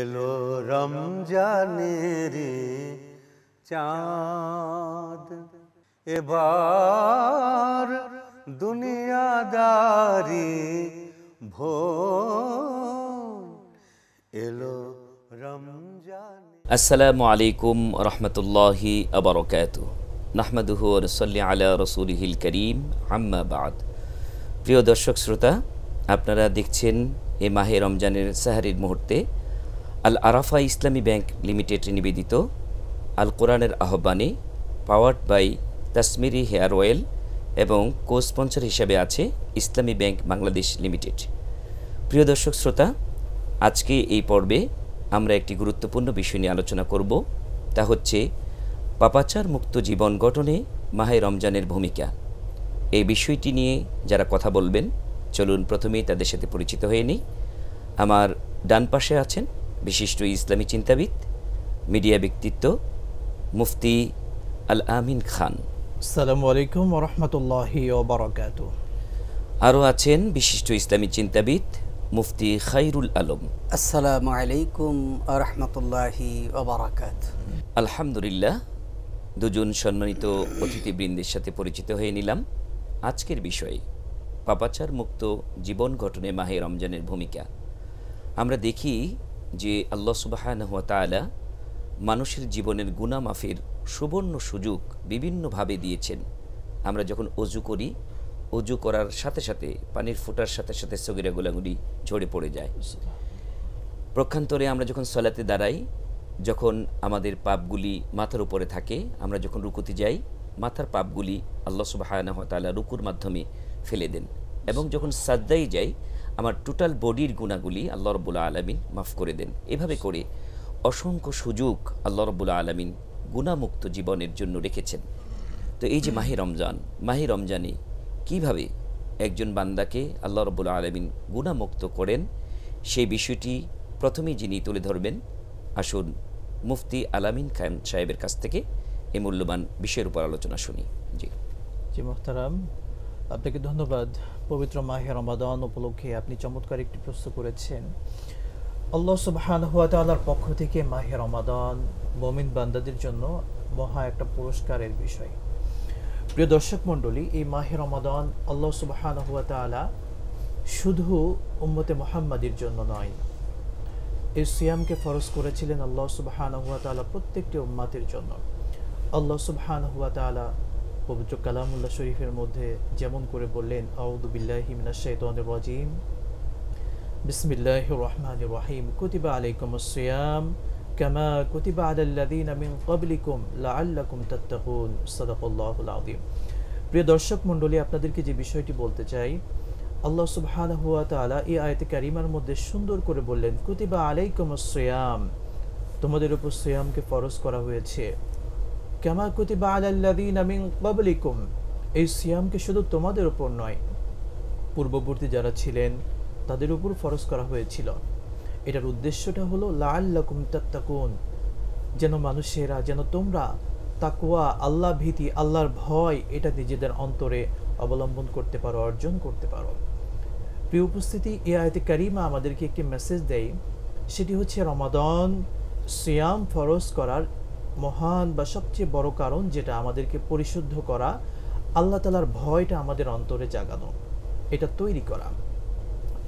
এলো রমজানের চাঁদ এবার দুনিয়াদারি ভো এলো রমজান আসসালামু আলাইকুম রহমতুল্লাহি আবরকাত নাহমাদুহ রসল্লি আলা রসুলহিল করিম আম্মাবাদ প্রিয় দর্শক শ্রোতা আপনারা দেখছেন এ মাহে রমজানের সাহারির মুহূর্তে আল আরাফা ইসলামী ব্যাংক লিমিটেড নিবেদিত আল কোরআনের আহ্বানে পাওয়ার্ড বাই তাসমিরি হেয়ার অয়েল এবং কো স্পন্সর হিসাবে আছে ইসলামী ব্যাংক বাংলাদেশ লিমিটেড প্রিয় দর্শক শ্রোতা আজকে এই পর্বে আমরা একটি গুরুত্বপূর্ণ বিষয় নিয়ে আলোচনা করব তা হচ্ছে পাপাচার মুক্ত জীবন গঠনে মাহে রমজানের ভূমিকা এই বিষয়টি নিয়ে যারা কথা বলবেন চলুন প্রথমেই তাদের সাথে পরিচিত হয়ে নিই আমার ডান পাশে আছেন বিশিষ্ট ইসলামী চিন্তাবিদ মিডিয়া ব্যক্তিত্ব মুফতি আল আমিন খান সালামু আলাইকুম রহমতুল্লাহি আরও আছেন বিশিষ্ট ইসলামী চিন্তাবিদ মুফতি খাইরুল আলম আসসালাম আলাইকুম রহমতুল্লাহি আলহামদুলিল্লাহ দুজন সম্মানিত অতিথিবৃন্দের সাথে পরিচিত হয়ে নিলাম আজকের বিষয়ে পাপাচার মুক্ত জীবন গঠনে মাহে রমজানের ভূমিকা আমরা দেখি যে আল্লাহ সুবাহানহতালা মানুষের জীবনের গুণামাফের সুবর্ণ সুযোগ বিভিন্নভাবে দিয়েছেন আমরা যখন অজু করি অজু করার সাথে সাথে পানির ফোটার সাথে সাথে সগিরা গোলাগুলি ঝরে পড়ে যায় প্রক্ষান্তরে আমরা যখন সলাতে দাঁড়াই যখন আমাদের পাপগুলি মাথার উপরে থাকে আমরা যখন রুকুতে যাই মাথার পাপগুলি আল্লাহ সুবাহানহতালা রুকুর মাধ্যমে ফেলে দেন এবং যখন সাদ্দাই যাই আমার টোটাল বডির গুণাগুলি আল্লাহ রবুল্লা আলমিন মাফ করে দেন এভাবে করে অসংখ্য সুযোগ আল্লাহ রবুল্লা আলমিন গুণামুক্ত জীবনের জন্য রেখেছেন তো এই যে মাহে রমজান মাহে রমজানে কিভাবে একজন বান্দাকে আল্লাহ রবুল্লা আলমিন গুণামুক্ত করেন সেই বিষয়টি প্রথমেই যিনি তুলে ধরবেন আসুন মুফতি আলামিন খায়ম সাহেবের কাছ থেকে এই মূল্যবান বিষয়ের উপর আলোচনা শুনি জি জি মোহতারাম আপনাকে ধন্যবাদ পবিত্র মাহে রমাদান উপলক্ষে আপনি চমৎকার একটি প্রশ্ন করেছেন আল্লাহ সুবহান হুয়া তালার পক্ষ থেকে মাহে রমাদান মমিন বান্দাদের জন্য মহা একটা পুরস্কারের বিষয় প্রিয় দর্শক মণ্ডলী এই মাহে রমাদান আল্লাহ সুবহান হুয়া তালা শুধু উম্মতে মোহাম্মাদির জন্য নয় এই সিয়ামকে ফরজ করেছিলেন আল্লাহ সুবহান হুয়া তালা প্রত্যেকটি উম্মাতের জন্য আল্লাহ সুবহান হুয়া তালা পবিত্র কালামুল্লাহ শরীফের মধ্যে যেমন করে বললেন আউদুবিল্লাহি বিসমিল্লাহ রহমান রহিম কুতিবা আলাইকুম আসিয়াম কামা কুতিবা লাআল্লাকুম তাত্তাকুন সাদাকাল্লাহুল আযীম প্রিয় দর্শক মণ্ডলী আপনাদেরকে যে বিষয়টি বলতে চাই আল্লাহ সুবহানাহু ওয়া তাআলা এই আয়াতে কারিমার মধ্যে সুন্দর করে বললেন কুতিবা আলাইকুম আসিয়াম তোমাদের উপর সিয়ামকে ফরজ করা হয়েছে কামা কুতিবা আলাল্লাদিন আমিন কবলিকুম এই সিয়ামকে শুধু তোমাদের উপর নয় পূর্ববর্তী যারা ছিলেন তাদের উপর ফরজ করা হয়েছিল এটার উদ্দেশ্যটা হলো লাল্লাকুম তাত্তাকুন যেন মানুষেরা যেন তোমরা তাকুয়া আল্লাহ ভীতি আল্লাহর ভয় এটা নিজেদের অন্তরে অবলম্বন করতে পারো অর্জন করতে পারো প্রিয় উপস্থিতি এ আয়তে কারিমা আমাদেরকে একটি মেসেজ দেয় সেটি হচ্ছে রমাদন সিয়াম ফরজ করার মহান বা সবচেয়ে বড় কারণ যেটা আমাদেরকে পরিশুদ্ধ করা আল্লাহ তালার ভয়টা আমাদের অন্তরে জাগানো এটা তৈরি করা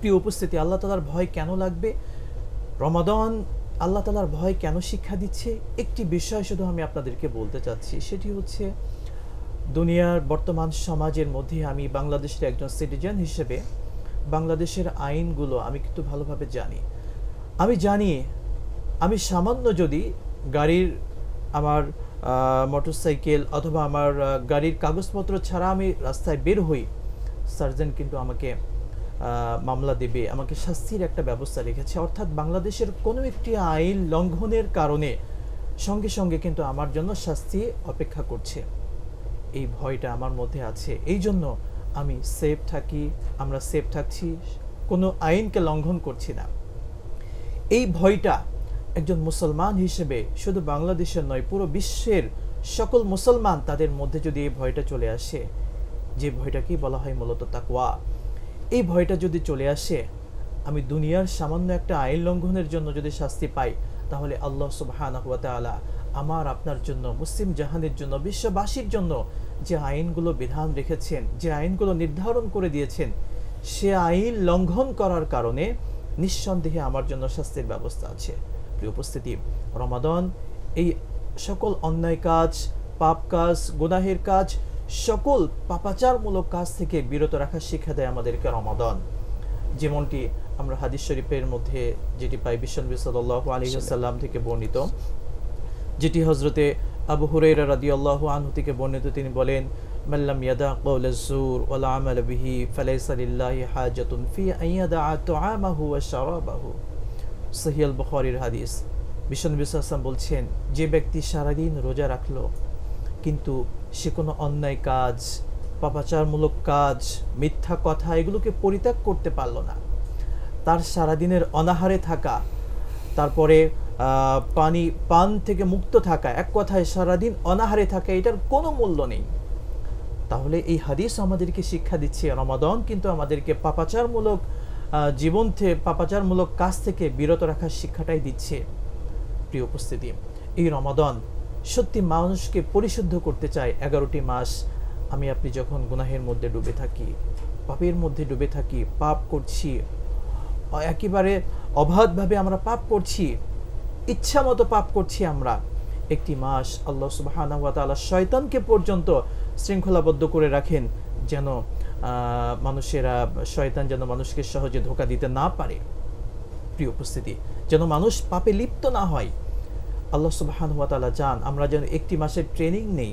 প্রিয় উপস্থিতি আল্লাহ তালার ভয় কেন লাগবে রমাদন আল্লাহ তালার ভয় কেন শিক্ষা দিচ্ছে একটি বিষয় শুধু আমি আপনাদেরকে বলতে চাচ্ছি সেটি হচ্ছে দুনিয়ার বর্তমান সমাজের মধ্যে আমি বাংলাদেশের একজন সিটিজেন হিসেবে বাংলাদেশের আইনগুলো আমি কিন্তু ভালোভাবে জানি আমি জানি আমি সামান্য যদি গাড়ির আমার মোটরসাইকেল অথবা আমার গাড়ির কাগজপত্র ছাড়া আমি রাস্তায় বের হই সার্জন কিন্তু আমাকে মামলা দেবে আমাকে শাস্তির একটা ব্যবস্থা রেখেছে অর্থাৎ বাংলাদেশের কোনো একটি আইন লঙ্ঘনের কারণে সঙ্গে সঙ্গে কিন্তু আমার জন্য শাস্তি অপেক্ষা করছে এই ভয়টা আমার মধ্যে আছে এই জন্য আমি সেফ থাকি আমরা সেফ থাকছি কোনো আইনকে লঙ্ঘন করছি না এই ভয়টা একজন মুসলমান হিসেবে শুধু বাংলাদেশের নয় পুরো বিশ্বের সকল মুসলমান তাদের মধ্যে যদি এই ভয়টা চলে আসে যে ভয়টাকেই বলা হয় মূলত তাকওয়া এই ভয়টা যদি চলে আসে আমি দুনিয়ার সামান্য একটা আইন লঙ্ঘনের জন্য যদি শাস্তি পাই তাহলে আল্লাহ সুবাহানহাতালা আমার আপনার জন্য মুসলিম জাহানের জন্য বিশ্ববাসীর জন্য যে আইনগুলো বিধান রেখেছেন যে আইনগুলো নির্ধারণ করে দিয়েছেন সে আইন লঙ্ঘন করার কারণে নিঃসন্দেহে আমার জন্য শাস্তির ব্যবস্থা আছে প্রিয় উপস্থিতি রমাদন এই সকল অন্যায় কাজ পাপ কাজ গুনাহের কাজ সকল পাপাচারমূলক কাজ থেকে বিরত রাখার শিক্ষা দেয় আমাদেরকে রমাদন যেমনটি আমরা হাদিস শরীফের মধ্যে যেটি পাই বিশ্বনবী সাল্লাহ সাল্লাম থেকে বর্ণিত যেটি হজরতে আবু হুরেরা রাদি আল্লাহ আনহু থেকে বর্ণিত তিনি বলেন মাল্লাম ইয়াদা কৌলাজুর ওলা আমল বিহি ফালাইসালিল্লাহ হাজাতুন ফি আইয়াদা তো আমাহু ওয়া শারাবাহু সহিয়াল বখরির হাদিস বিশ্বনবী আসলাম বলছেন যে ব্যক্তি সারাদিন রোজা রাখল কিন্তু সে কোনো অন্যায় কাজ পাপাচারমূলক কাজ মিথ্যা কথা এগুলোকে পরিত্যাগ করতে পারল না তার সারাদিনের অনাহারে থাকা তারপরে পানি পান থেকে মুক্ত থাকা এক কথায় সারাদিন অনাহারে থাকা এটার কোনো মূল্য নেই তাহলে এই হাদিস আমাদেরকে শিক্ষা দিচ্ছে রমাদন কিন্তু আমাদেরকে পাপাচারমূলক জীবন থেকে পাপাচারমূলক কাজ থেকে বিরত রাখার শিক্ষাটাই দিচ্ছে প্রিয় উপস্থিতি এই রমাদন সত্যি মানুষকে পরিশুদ্ধ করতে চায় এগারোটি মাস আমি আপনি যখন গুনাহের মধ্যে ডুবে থাকি পাপের মধ্যে ডুবে থাকি পাপ করছি একেবারে অবাধভাবে আমরা পাপ করছি ইচ্ছা মতো পাপ করছি আমরা একটি মাস আল্লাহ সুবাহ শয়তানকে পর্যন্ত শৃঙ্খলাবদ্ধ করে রাখেন যেন মানুষেরা শয়তান যেন মানুষকে সহজে ধোকা দিতে না পারে প্রিয় উপস্থিতি যেন মানুষ পাপে লিপ্ত না হয় আল্লাহ সুবাহান তালা চান আমরা যেন একটি মাসের ট্রেনিং নেই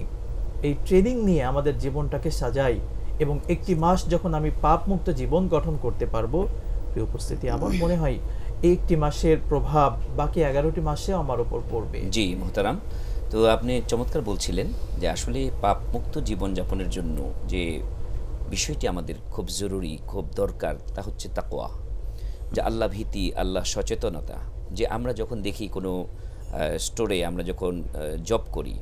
এই ট্রেনিং নিয়ে আমাদের জীবনটাকে সাজাই এবং একটি মাস যখন আমি পাপ মুক্ত জীবন গঠন করতে পারবো প্রিয় উপস্থিতি আমার মনে হয় এই একটি মাসের প্রভাব বাকি এগারোটি মাসে আমার ওপর পড়বে জি মোহতারাম তো আপনি চমৎকার বলছিলেন যে আসলে পাপ জীবন জীবনযাপনের জন্য যে বিষয়টি আমাদের খুব জরুরি খুব দরকার তা হচ্ছে তাকোয়া যে আল্লাহ ভীতি আল্লাহ সচেতনতা যে আমরা যখন দেখি কোনো স্টোরে আমরা যখন জব করি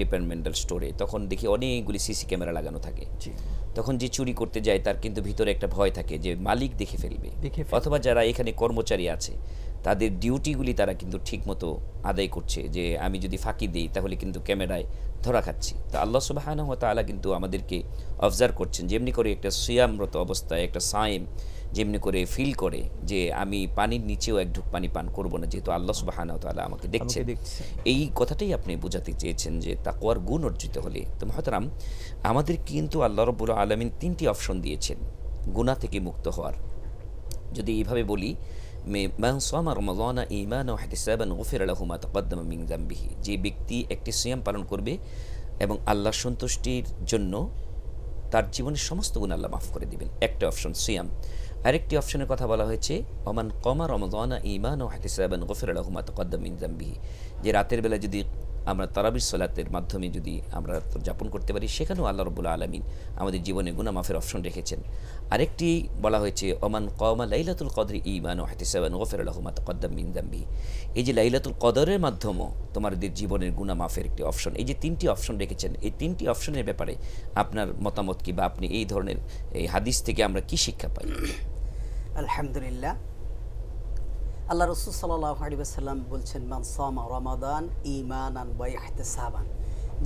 ডিপার্টমেন্টাল স্টোরে তখন দেখি অনেকগুলি সিসি ক্যামেরা লাগানো থাকে তখন যে চুরি করতে যায় তার কিন্তু ভিতরে একটা ভয় থাকে যে মালিক দেখে ফেলবে অথবা যারা এখানে কর্মচারী আছে তাদের ডিউটিগুলি তারা কিন্তু ঠিকমতো আদায় করছে যে আমি যদি ফাঁকি দিই তাহলে কিন্তু ক্যামেরায় ধরা খাচ্ছি তা আল্লাহ সুবাহানা হওয়া আলা কিন্তু আমাদেরকে অবজার্ভ করছেন যেমনি করে একটা সিয়ামরত অবস্থায় একটা সায়েম যেমনি করে ফিল করে যে আমি পানির নিচেও এক ঢুক পানি পান করব না যেহেতু আল্লাহ সুবাহানা তালা আমাকে দেখছে এই কথাটাই আপনি বোঝাতে চেয়েছেন যে তাকোয়ার গুণ অর্জিত হলে তো মহাতারাম আমাদের কিন্তু আল্লাহ রব্বুল আলমিন তিনটি অপশন দিয়েছেন গুণা থেকে মুক্ত হওয়ার যদি এইভাবে বলি মান সামা রমাদানা ইমান ও হাকিসাবান গফির আলহু মা যে ব্যক্তি একটি সিয়াম পালন করবে এবং আল্লাহ সন্তুষ্টির জন্য তার জীবনের সমস্ত গুণ আল্লাহ মাফ করে দিবেন একটা অপশন সিয়াম আরেকটি অপশনের কথা বলা হয়েছে অমান কমা রমজানা ইমান ও হাকিসাবান গফির আলহু মা তকদ্দম জাম্বিহি যে রাতের বেলা যদি আমরা তারাবির সলাতের মাধ্যমে যদি আমরা যাপন করতে পারি সেখানেও আল্লাহ রবুল্লা আলমিন আমাদের জীবনে গুনামাফের অপশন রেখেছেন আরেকটি বলা হয়েছে ওমান কমা লাইলাতুল কদর ইমান ও হাতিসাবান ওফের আলহমাত কদ্দাম মিনদাম্বি এই যে লাইলাতুল কদরের মাধ্যমও তোমাদের জীবনের গুনামাফের একটি অপশন এই যে তিনটি অপশন রেখেছেন এই তিনটি অপশনের ব্যাপারে আপনার মতামত কি বা আপনি এই ধরনের এই হাদিস থেকে আমরা কি শিক্ষা পাই আলহামদুলিল্লাহ আল্লাহ রসুল সাল্লাম বলছেন মানসামা রমাদান ইমান আন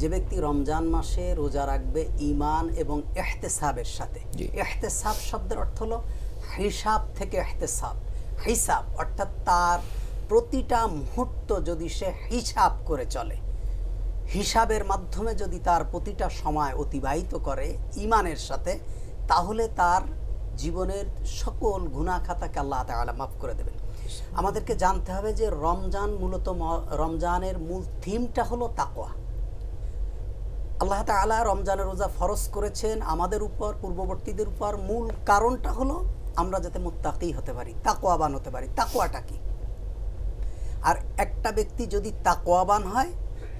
যে ব্যক্তি রমজান মাসে রোজা রাখবে ইমান এবং এহতেসাবের সাথে এহতেসাব শব্দের অর্থ হলো হিসাব থেকে এহতেসাব হিসাব অর্থাৎ তার প্রতিটা মুহূর্ত যদি সে হিসাব করে চলে হিসাবের মাধ্যমে যদি তার প্রতিটা সময় অতিবাহিত করে ইমানের সাথে তাহলে তার জীবনের সকল গুণাখাতাকে আল্লাহ তালা মাফ করে দেবেন আমাদেরকে জানতে হবে যে রমজান মূলত রমজানের মূল থিমটা হলো তাকোয়া আল্লাহ তালা রমজানের রোজা ফরজ করেছেন আমাদের উপর পূর্ববর্তীদের উপর মূল কারণটা হলো আমরা যাতে মোত্তাকি হতে পারি তাকোয়াবান হতে পারি তাকোয়াটা কি আর একটা ব্যক্তি যদি তাকোয়াবান হয়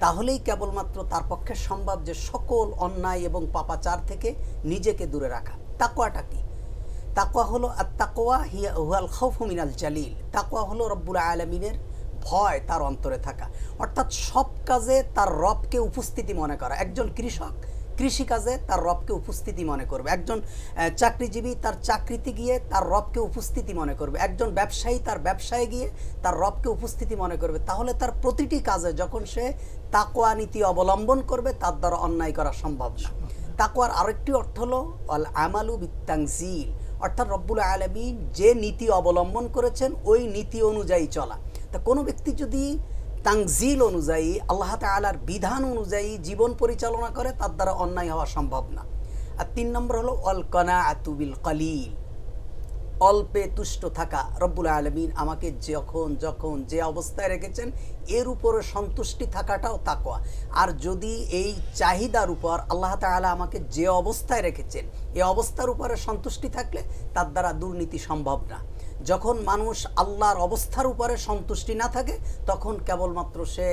তাহলেই কেবলমাত্র তার পক্ষে সম্ভব যে সকল অন্যায় এবং পাপাচার থেকে নিজেকে দূরে রাখা তাকোয়াটা কি তাকোয়া হলো আর তাকোয়া হিয়া হুয়াল খৌফ মিনাল জালিল তাকোয়া হলো রব্বুল আলমিনের ভয় তার অন্তরে থাকা অর্থাৎ সব কাজে তার রবকে উপস্থিতি মনে করা একজন কৃষক কৃষিকাজে তার রবকে উপস্থিতি মনে করবে একজন চাকরিজীবী তার চাকরিতে গিয়ে তার রবকে উপস্থিতি মনে করবে একজন ব্যবসায়ী তার ব্যবসায় গিয়ে তার রবকে উপস্থিতি মনে করবে তাহলে তার প্রতিটি কাজে যখন সে তাকোয়া নীতি অবলম্বন করবে তার দ্বারা অন্যায় করা সম্ভব না তাকোয়ার আরেকটি অর্থ হলো অল আমালু বিত্তাংজিল অর্থাৎ রব্বুল আলমী যে নীতি অবলম্বন করেছেন ওই নীতি অনুযায়ী চলা তা কোনো ব্যক্তি যদি তাংজিল অনুযায়ী আল্লাহ তালার বিধান অনুযায়ী জীবন পরিচালনা করে তার দ্বারা অন্যায় হওয়া সম্ভব না আর তিন নম্বর হলো অলকনা আতুবিল কলিল অল্পে তুষ্ট থাকা রব্বুল আলমিন আমাকে যখন যখন যে অবস্থায় রেখেছেন এর উপরে সন্তুষ্টি থাকাটাও তাকোয়া আর যদি এই চাহিদার উপর আল্লাহ তালা আমাকে যে অবস্থায় রেখেছেন এ অবস্থার উপরে সন্তুষ্টি থাকলে তার দ্বারা দুর্নীতি সম্ভব না যখন মানুষ আল্লাহর অবস্থার উপরে সন্তুষ্টি না থাকে তখন কেবলমাত্র সে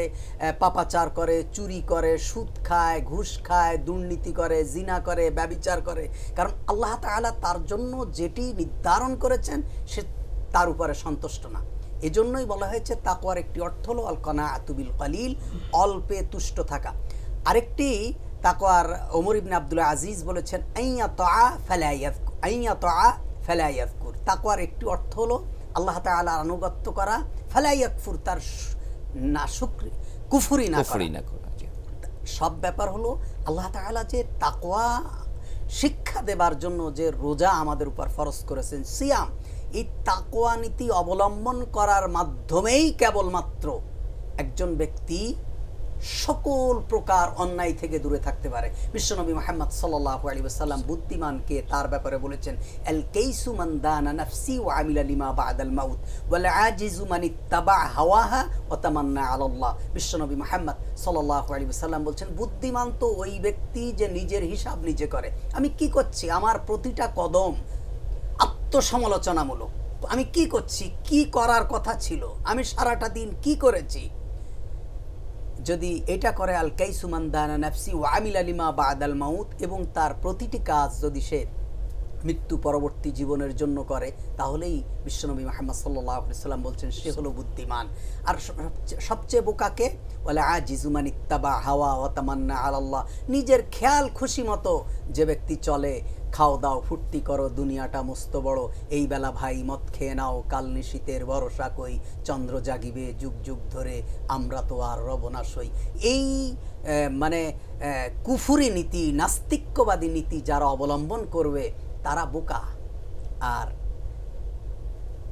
পাপাচার করে চুরি করে সুদ খায় ঘুষ খায় দুর্নীতি করে জিনা করে ব্যবিচার করে কারণ আল্লাহ তালা তার জন্য যেটি নির্ধারণ করেছেন সে তার উপরে সন্তুষ্ট না এজন্যই বলা হয়েছে তাকওয়ার একটি অর্থ হলো অলকনা আতুবিল কালিল অল্পে তুষ্ট থাকা আরেকটি তাকওয়ার ওমর ইবনে আবদুল্লাহ আজিজ বলেছেন আইয়া তো আ ফেলাইয়া আইয়া তো আ ফেলাইয়াকুর তাকুয়ার একটি অর্থ হলো আল্লাহ তালার আনুগত্য করা ফেলাইয়াকফুর তার না শুক্রি কুফুরি না না সব ব্যাপার হলো আল্লাহ তালা যে তাকোয়া শিক্ষা দেবার জন্য যে রোজা আমাদের উপর ফরজ করেছেন সিয়াম এই তাকোয়া নীতি অবলম্বন করার মাধ্যমেই কেবলমাত্র একজন ব্যক্তি সকল প্রকার অন্যায় থেকে দূরে থাকতে পারে বিশ্বনবী মোহাম্মদ সাল্লাহ আলী আসাল্লাম বুদ্ধিমানকে তার ব্যাপারে বলেছেন এল কেইসু বা আদাল মাউদ বলে মানি হাওয়াহা ও বিশ্বনবী মোহাম্মদ সাল্লাহ আলী আসাল্লাম বলছেন বুদ্ধিমান তো ওই ব্যক্তি যে নিজের হিসাব নিজে করে আমি কি করছি আমার প্রতিটা কদম আত্মসমালোচনামূলক আমি কি করছি কি করার কথা ছিল আমি সারাটা দিন কি করেছি যদি এটা করে আল কাইসুমান দানা নাফসি ও আমিল আলিমা বা আদাল মাউত এবং তার প্রতিটি কাজ যদি সে মৃত্যু পরবর্তী জীবনের জন্য করে তাহলেই বিশ্বনবী মাহমদ সাল্লাম বলছেন সে হলো বুদ্ধিমান আর সবচেয়ে বোকাকে বলে আ জিজুমান ইত্তাবা হাওয়া ওয়াতামান্না আল্লাহ নিজের খেয়াল খুশি মতো যে ব্যক্তি চলে খাও দাও ফুর্তি করো দুনিয়াটা মস্ত বড় এই বেলা ভাই মত খেয়ে নাও কাল নিশীতের ভরসা কই চন্দ্র জাগিবে যুগ যুগ ধরে আমরা তো আর হই এই মানে কুফুরি নীতি নাস্তিক্যবাদী নীতি যারা অবলম্বন করবে তারা বোকা আর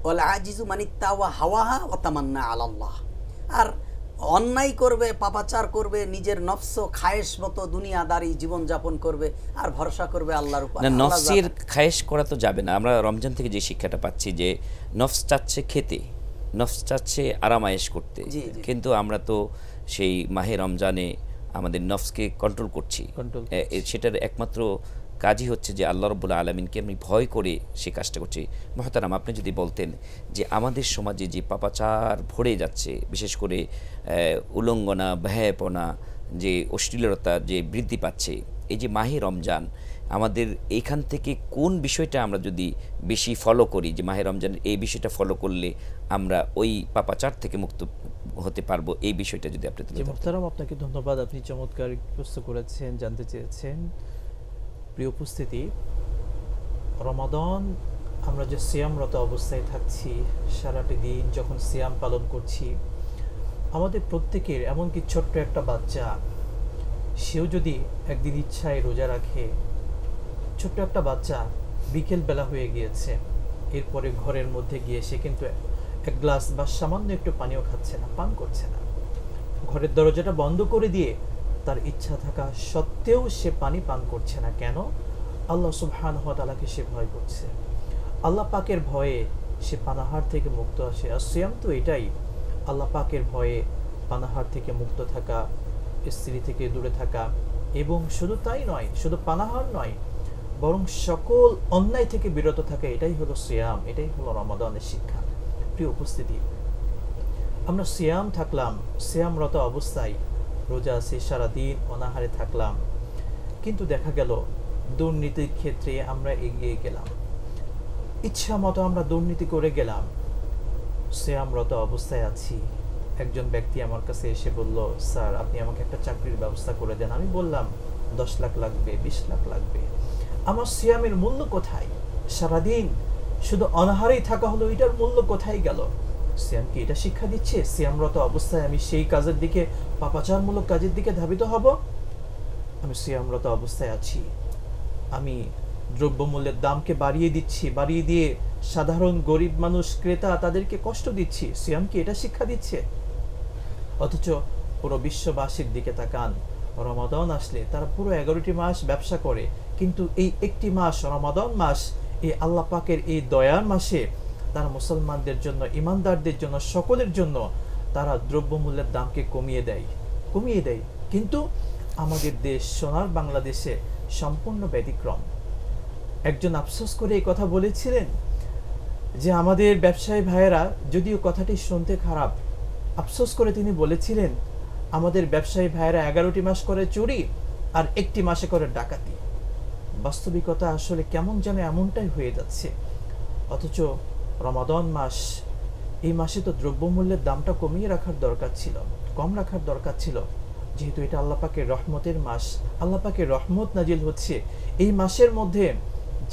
ওলা আজিজু মানিত্তা ওয়া হাওয়াহা ও তামান্না আলাল্লাহ আর অন্যায় করবে পাপাচার করবে নিজের নফস খায়েশ মতো দুনিয়াদারি যাপন করবে আর ভরসা করবে আল্লাহর উপর না নফসির খায়েশ করা তো যাবে না আমরা রমজান থেকে যে শিক্ষাটা পাচ্ছি যে নফস চাচ্ছে খেতে নফস চাচ্ছে আরামায়েশ করতে কিন্তু আমরা তো সেই মাহে রমজানে আমাদের নফসকে কন্ট্রোল করছি সেটার একমাত্র কাজই হচ্ছে যে আল্লাহ রব্বুল আলমিনকে আমি ভয় করে সে কাজটা করছি মহতারাম আপনি যদি বলতেন যে আমাদের সমাজে যে পাপাচার ভরে যাচ্ছে বিশেষ করে উলঙ্গনা ভ্যাপনা যে অশ্লীলতা যে বৃদ্ধি পাচ্ছে এই যে মাহে রমজান আমাদের এইখান থেকে কোন বিষয়টা আমরা যদি বেশি ফলো করি যে মাহে রমজানের এই বিষয়টা ফলো করলে আমরা ওই পাপাচার থেকে মুক্ত হতে পারবো এই বিষয়টা যদি আপনি মোহতারাম আপনাকে ধন্যবাদ আপনি চমৎকার প্রশ্ন করেছেন জানতে চেয়েছেন প্রিয় উপস্থিতি রমাদন আমরা যে সিয়ামরত অবস্থায় থাকছি সারাটি দিন যখন সিয়াম পালন করছি আমাদের প্রত্যেকের এমনকি ছোট্ট একটা বাচ্চা সেও যদি একদিন ইচ্ছায় রোজা রাখে ছোট্ট একটা বাচ্চা বিকেল বেলা হয়ে গিয়েছে এরপরে ঘরের মধ্যে গিয়ে সে কিন্তু এক গ্লাস বা সামান্য একটু পানীয় খাচ্ছে না পান করছে না ঘরের দরজাটা বন্ধ করে দিয়ে তার ইচ্ছা থাকা সত্ত্বেও সে পানি পান করছে না কেন আল্লাহ সুবহান তালাকে সে ভয় করছে আল্লাহ পাকের ভয়ে সে পানাহার থেকে মুক্ত আসে আর সিয়াম তো এটাই আল্লাহ পাকের ভয়ে পানাহার থেকে মুক্ত থাকা স্ত্রী থেকে দূরে থাকা এবং শুধু তাই নয় শুধু পানাহার নয় বরং সকল অন্যায় থেকে বিরত থাকা এটাই হলো সিয়াম এটাই হলো রমাদানের শিক্ষা প্রিয় উপস্থিতি আমরা সিয়াম থাকলাম সিয়ামরত অবস্থায় রোজা আছি সারাদিন অনাহারে থাকলাম কিন্তু দেখা গেল দুর্নীতির ক্ষেত্রে আমরা এগিয়ে গেলাম ইচ্ছা মতো আমরা দুর্নীতি করে গেলাম শ্রেয়ামরত অবস্থায় আছি একজন ব্যক্তি আমার কাছে এসে বলল স্যার আপনি আমাকে একটা চাকরির ব্যবস্থা করে দেন আমি বললাম দশ লাখ লাগবে বিশ লাখ লাগবে আমার সিয়ামের মূল্য কোথায় সারাদিন শুধু অনাহারেই থাকা হলো এটার মূল্য কোথায় গেল শ্যামকে এটা শিক্ষা দিচ্ছে শ্যামরত অবস্থায় আমি সেই কাজের দিকে পাপাচারমূলক কাজের দিকে ধাবিত হব আমি শ্যামরত অবস্থায় আছি আমি দ্রব্যমূল্যের দামকে বাড়িয়ে দিচ্ছি বাড়িয়ে দিয়ে সাধারণ গরিব মানুষ ক্রেতা তাদেরকে কষ্ট দিচ্ছি শ্যামকে এটা শিক্ষা দিচ্ছে অথচ পুরো বিশ্ববাসীর দিকে তাকান রমাদন আসলে তারা পুরো এগারোটি মাস ব্যবসা করে কিন্তু এই একটি মাস রমাদন মাস এই আল্লাপাকের এই দয়ার মাসে তারা মুসলমানদের জন্য ইমানদারদের জন্য সকলের জন্য তারা দ্রব্যমূল্যের দামকে কমিয়ে দেয় কমিয়ে দেয় কিন্তু আমাদের দেশ সোনার বাংলাদেশে সম্পূর্ণ ব্যতিক্রম একজন আফসোস করে এই কথা বলেছিলেন যে আমাদের ব্যবসায়ী ভাইয়েরা যদিও কথাটি শুনতে খারাপ আফসোস করে তিনি বলেছিলেন আমাদের ব্যবসায়ী ভাইয়েরা এগারোটি মাস করে চুরি আর একটি মাসে করে ডাকাতি বাস্তবিকতা আসলে কেমন যেন এমনটাই হয়ে যাচ্ছে অথচ রমাদন মাস এই মাসে তো দ্রব্যমূল্যের দামটা কমিয়ে রাখার দরকার ছিল কম রাখার দরকার ছিল যেহেতু এটা আল্লাপাকের রহমতের মাস আল্লাপাকের রহমত নাজিল হচ্ছে এই মাসের মধ্যে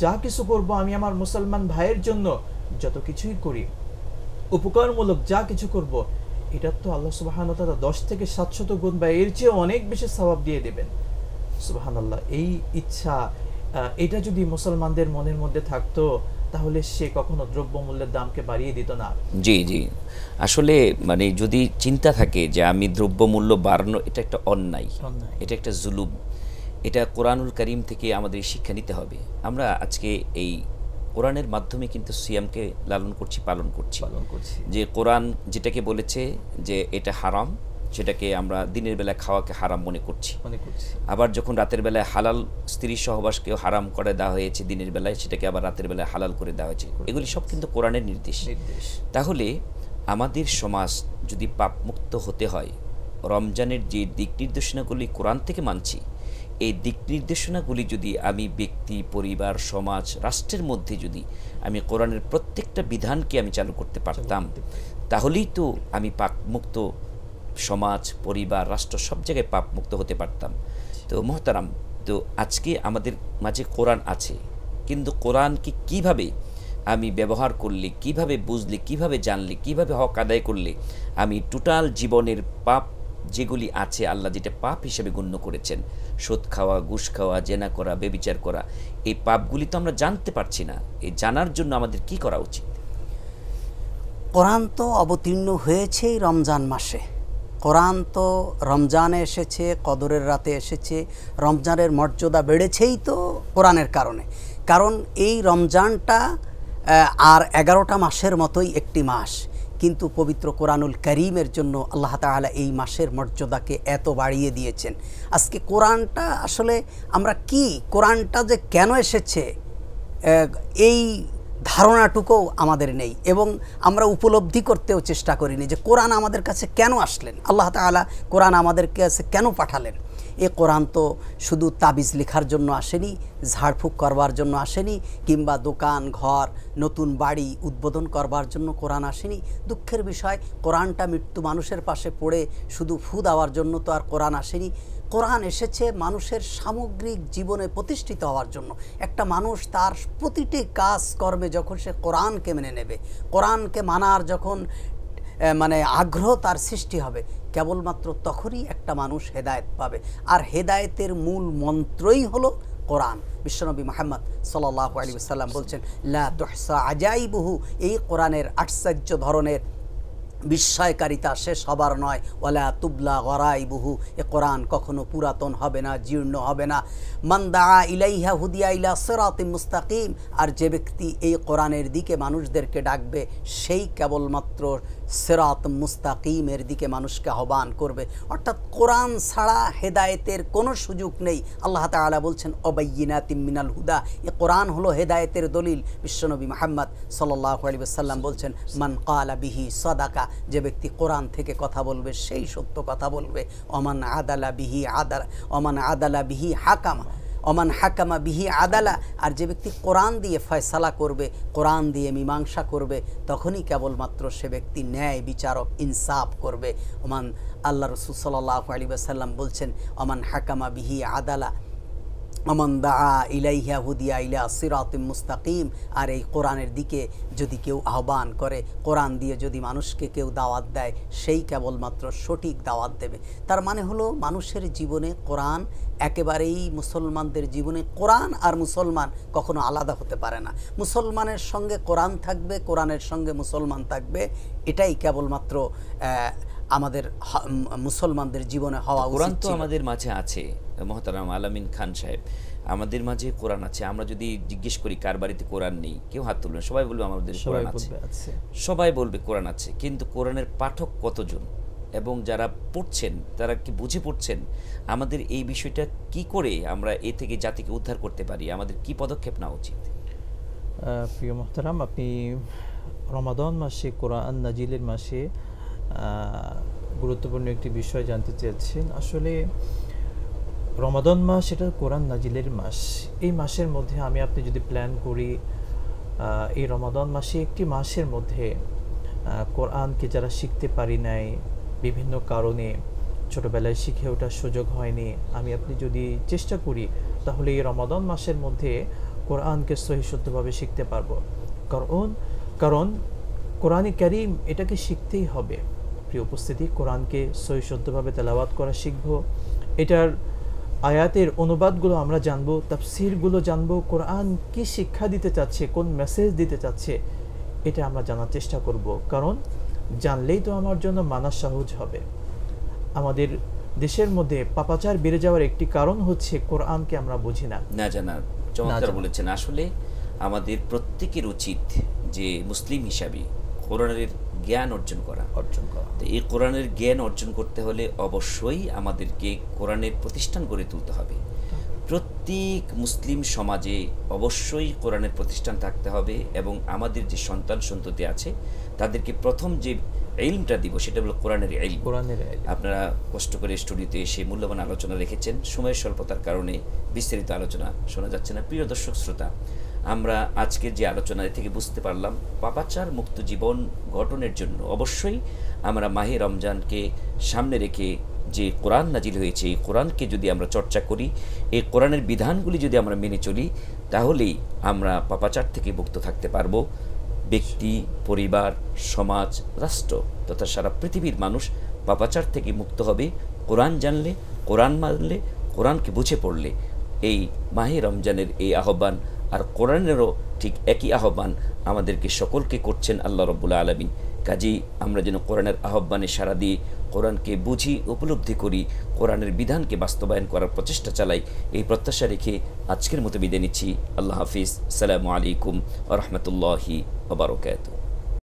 যা কিছু করব আমি আমার মুসলমান ভাইয়ের জন্য যত কিছুই করি উপকারমূলক যা কিছু করব এটা তো আল্লাহ সুবাহান তারা দশ থেকে সাতশত গুণ বা এর চেয়ে অনেক বেশি স্বভাব দিয়ে দেবেন সুবাহান আল্লাহ এই ইচ্ছা এটা যদি মুসলমানদের মনের মধ্যে থাকতো তাহলে সে কখনো দ্রব্যমূল্যের দামকে বাড়িয়ে দিত না জি জি আসলে মানে যদি চিন্তা থাকে যে আমি দ্রব্যমূল্য বাড়ানো এটা একটা অন্যায় এটা একটা জুলুম এটা কোরআনুল করিম থেকে আমাদের শিক্ষা নিতে হবে আমরা আজকে এই কোরআনের মাধ্যমে কিন্তু সিয়ামকে লালন করছি পালন করছি পালন করছি যে কোরআন যেটাকে বলেছে যে এটা হারাম সেটাকে আমরা দিনের বেলায় খাওয়াকে হারাম মনে করছি আবার যখন রাতের বেলায় হালাল স্ত্রীর সহবাসকেও হারাম করে দেওয়া হয়েছে দিনের বেলায় সেটাকে আবার রাতের বেলায় হালাল করে দেওয়া হয়েছে এগুলি সব কিন্তু কোরআনের নির্দেশ তাহলে আমাদের সমাজ যদি পাপমুক্ত হতে হয় রমজানের যে দিক নির্দেশনাগুলি কোরআন থেকে মানছি এই দিক নির্দেশনাগুলি যদি আমি ব্যক্তি পরিবার সমাজ রাষ্ট্রের মধ্যে যদি আমি কোরআনের প্রত্যেকটা বিধানকে আমি চালু করতে পারতাম তাহলেই তো আমি মুক্ত সমাজ পরিবার রাষ্ট্র সব জায়গায় পাপ মুক্ত হতে পারতাম তো মহতারাম তো আজকে আমাদের মাঝে কোরআন আছে কিন্তু কোরআনকে কিভাবে আমি ব্যবহার করলে কিভাবে বুঝলে কিভাবে জানলে কিভাবে হক আদায় করলে আমি টোটাল জীবনের পাপ যেগুলি আছে আল্লাহ যেটা পাপ হিসেবে গণ্য করেছেন সোদ খাওয়া ঘুষ খাওয়া জেনা করা বেবিচার করা এই পাপগুলি তো আমরা জানতে পারছি না এই জানার জন্য আমাদের কি করা উচিত কোরআন তো অবতীর্ণ হয়েছেই রমজান মাসে কোরআন তো রমজানে এসেছে কদরের রাতে এসেছে রমজানের মর্যাদা বেড়েছেই তো কোরআনের কারণে কারণ এই রমজানটা আর এগারোটা মাসের মতোই একটি মাস কিন্তু পবিত্র কোরআনুল করিমের জন্য আল্লাহ তালা এই মাসের মর্যাদাকে এত বাড়িয়ে দিয়েছেন আজকে কোরআনটা আসলে আমরা কি কোরআনটা যে কেন এসেছে এই ধারণাটুকুও আমাদের নেই এবং আমরা উপলব্ধি করতেও চেষ্টা করিনি যে কোরআন আমাদের কাছে কেন আসলেন আল্লাহ তালা কোরআন আমাদের কাছে কেন পাঠালেন এ কোরআন তো শুধু তাবিজ লেখার জন্য আসেনি ঝাড়ফুঁক করবার জন্য আসেনি কিংবা দোকান ঘর নতুন বাড়ি উদ্বোধন করবার জন্য কোরআন আসেনি দুঃখের বিষয় কোরআনটা মৃত্যু মানুষের পাশে পড়ে শুধু ফু দেওয়ার জন্য তো আর কোরআন আসেনি কোরআন এসেছে মানুষের সামগ্রিক জীবনে প্রতিষ্ঠিত হওয়ার জন্য একটা মানুষ তার প্রতিটি কাজ কর্মে যখন সে কোরআনকে মেনে নেবে কোরআনকে মানার যখন মানে আগ্রহ তার সৃষ্টি হবে কেবলমাত্র তখনই একটা মানুষ হেদায়েত পাবে আর হেদায়েতের মূল মন্ত্রই হলো কোরআন বিশ্বনবী মাহমদ সাল্লাহ আলী সাল্লাম বলছেন লা তোহসা আজাইবহু এই কোরআনের আশ্চর্য ধরনের বিস্ময়কারিতা শেষ হবার নয় ওলা তুবলা গরাই বহু এ কোরআন কখনো পুরাতন হবে না জীর্ণ হবে না মন্দা ইলাইহা হুদিয়া ইলা সেরাতে মুস্তাকিম আর যে ব্যক্তি এই কোরআনের দিকে মানুষদেরকে ডাকবে সেই কেবলমাত্র সেরাত মুস্তাকিমের দিকে মানুষকে আহ্বান করবে অর্থাৎ কোরআন ছাড়া হেদায়েতের কোনো সুযোগ নেই আল্লাহ তালা বলছেন অবৈনা তিমিনাল হুদা এ কোরআন হলো হেদায়েতের দলিল বিশ্বনবী মাহমদ সাল্লাহ আলী সাল্লাম বলছেন মান কালা বিহি সদাকা যে ব্যক্তি কোরআন থেকে কথা বলবে সেই সত্য কথা বলবে অমান আদালা বিহি আদার অমান আদালা বিহি হাকামা অমান হাকামা বিহি আদালা আর যে ব্যক্তি কোরআন দিয়ে ফয়সালা করবে কোরআন দিয়ে মীমাংসা করবে তখনই কেবলমাত্র সে ব্যক্তি ন্যায় বিচারক ইনসাফ করবে ওমান আল্লাহ রসুল সাল্লাহ আলী সাল্লাম বলছেন অমান হাকামা বিহি আদালা অমন দা ইলাইহা হুদিয়া ইলা সিরাতিম মুস্তাকিম আর এই কোরআনের দিকে যদি কেউ আহ্বান করে কোরআন দিয়ে যদি মানুষকে কেউ দাওয়াত দেয় সেই কেবলমাত্র সঠিক দাওয়াত দেবে তার মানে হলো মানুষের জীবনে কোরআন একেবারেই মুসলমানদের জীবনে কোরআন আর মুসলমান কখনো আলাদা হতে পারে না মুসলমানের সঙ্গে কোরআন থাকবে কোরআনের সঙ্গে মুসলমান থাকবে এটাই কেবলমাত্র আমাদের মুসলমানদের জীবনে হওয়া কোরআন তো আমাদের মাঝে আছে মহতারাম আলামিন খান সাহেব আমাদের মাঝে কোরআন আছে আমরা যদি জিজ্ঞেস করি কার বাড়িতে কোরআন নেই কেউ হাত তুলবে সবাই বলবে আমাদের কোরআন আছে সবাই বলবে কোরআন আছে কিন্তু কোরআনের পাঠক কতজন এবং যারা পড়ছেন তারা কি বুঝে পড়ছেন আমাদের এই বিষয়টা কি করে আমরা এ থেকে জাতিকে উদ্ধার করতে পারি আমাদের কি পদক্ষেপ নেওয়া উচিত প্রিয় মোহতারাম আপনি রমাদন মাসে কোরআন নাজিলের মাসে গুরুত্বপূর্ণ একটি বিষয় জানতে চেয়েছেন আসলে রমাদন মাস এটা কোরআন নাজিলের মাস এই মাসের মধ্যে আমি আপনি যদি প্ল্যান করি এই রমাদন মাসে একটি মাসের মধ্যে কোরআনকে যারা শিখতে পারি নাই বিভিন্ন কারণে ছোটোবেলায় শিখে ওঠার সুযোগ হয়নি আমি আপনি যদি চেষ্টা করি তাহলে এই রমাদান মাসের মধ্যে কোরআনকে সহিশুদ্ধভাবে শিখতে পারবো কারণ কারণ কোরআনে ক্যারিম এটাকে শিখতেই হবে প্রিয় উপস্থিতি কোরআনকে সহিশুদ্ধভাবে তেলাওয়াত করা শিখব এটার আয়াতের অনুবাদগুলো আমরা জানবো তাফসিরগুলো জানবো কোরআন কি শিক্ষা দিতে চাচ্ছে কোন মেসেজ দিতে চাচ্ছে এটা আমরা জানার চেষ্টা করব কারণ জানলেই তো আমার জন্য মানা সহজ হবে আমাদের দেশের মধ্যে পাপাচার বেড়ে যাওয়ার একটি কারণ হচ্ছে কোরআনকে আমরা বুঝি না না জানা চমৎকার বলেছেন আসলে আমাদের প্রত্যেকের উচিত যে মুসলিম হিসাবে কোরআনের জ্ঞান অর্জন করা অর্জন করা তো এই কোরআনের জ্ঞান অর্জন করতে হলে অবশ্যই আমাদেরকে কোরআনের প্রতিষ্ঠান গড়ে তুলতে হবে প্রত্যেক মুসলিম সমাজে অবশ্যই কোরআনের প্রতিষ্ঠান থাকতে হবে এবং আমাদের যে সন্তান সন্ততি আছে তাদেরকে প্রথম যে এলমটা দিব সেটা হলো কোরআনের এল কোরআনের আপনারা কষ্ট করে স্টুডিওতে এসে মূল্যবান আলোচনা রেখেছেন সময়ের স্বল্পতার কারণে বিস্তারিত আলোচনা শোনা যাচ্ছে না প্রিয় দর্শক শ্রোতা আমরা আজকের যে আলোচনা থেকে বুঝতে পারলাম পাপাচার মুক্ত জীবন গঠনের জন্য অবশ্যই আমরা মাহে রমজানকে সামনে রেখে যে কোরআন নাজিল হয়েছে এই কোরআনকে যদি আমরা চর্চা করি এই কোরআনের বিধানগুলি যদি আমরা মেনে চলি তাহলেই আমরা পাপাচার থেকে মুক্ত থাকতে পারব ব্যক্তি পরিবার সমাজ রাষ্ট্র তথা সারা পৃথিবীর মানুষ পাপাচার থেকে মুক্ত হবে কোরআন জানলে কোরআন মানলে কোরআনকে বুঝে পড়লে এই মাহে রমজানের এই আহ্বান আর কোরআনেরও ঠিক একই আহ্বান আমাদেরকে সকলকে করছেন আল্লাহ রব্বুল্লা আলমিন কাজেই আমরা যেন কোরআনের আহ্বানে সারা দিয়ে কোরআনকে বুঝি উপলব্ধি করি কোরআনের বিধানকে বাস্তবায়ন করার প্রচেষ্টা চালাই এই প্রত্যাশা রেখে আজকের মতো বিদায় নিচ্ছি আল্লাহ হাফিজ সালামু আলাইকুম রহমতুল্লাহি আবরকাত